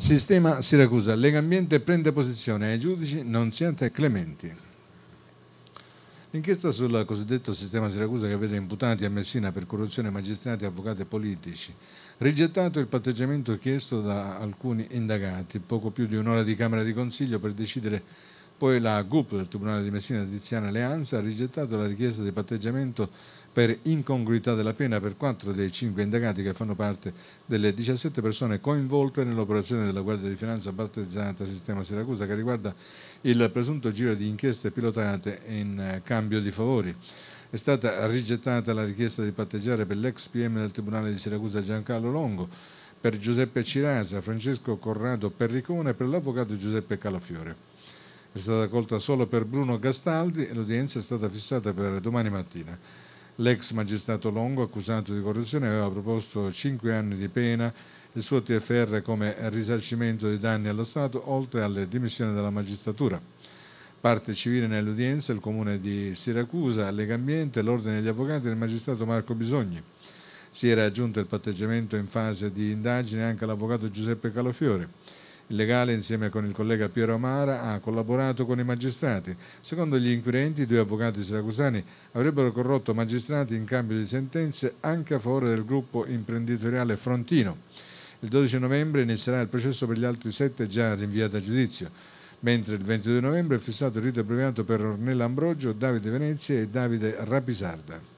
Sistema Siracusa, Lega Ambiente prende posizione ai giudici non siate Clementi. L'inchiesta sul cosiddetto sistema Siracusa che vede imputati a Messina per corruzione magistrati, avvocati e politici, rigettato il patteggiamento chiesto da alcuni indagati, poco più di un'ora di Camera di Consiglio per decidere poi la GUP del Tribunale di Messina Tiziana Leanza ha rigettato la richiesta di patteggiamento per incongruità della pena per quattro dei cinque indagati che fanno parte delle 17 persone coinvolte nell'operazione della Guardia di Finanza battezzata Sistema Siracusa che riguarda il presunto giro di inchieste pilotate in eh, cambio di favori. È stata rigettata la richiesta di patteggiare per l'ex PM del Tribunale di Siracusa Giancarlo Longo, per Giuseppe Cirasa, Francesco Corrado Perricone e per l'avvocato Giuseppe Calafiore è stata colta solo per Bruno Gastaldi e l'udienza è stata fissata per domani mattina. L'ex magistrato Longo, accusato di corruzione, aveva proposto 5 anni di pena il suo TFR come risarcimento dei danni allo Stato, oltre alle dimissioni della magistratura. Parte civile nell'udienza il comune di Siracusa, Legambiente, l'ordine degli avvocati e il magistrato Marco Bisogni. Si era aggiunto il patteggiamento in fase di indagine anche l'avvocato Giuseppe Calofiore. Il legale, insieme con il collega Piero Amara, ha collaborato con i magistrati. Secondo gli inquirenti, i due avvocati siracusani avrebbero corrotto magistrati in cambio di sentenze anche a favore del gruppo imprenditoriale Frontino. Il 12 novembre inizierà il processo per gli altri sette già rinviati a giudizio, mentre il 22 novembre è fissato il rito abbreviato per Ornella Ambrogio, Davide Venezia e Davide Rapisarda.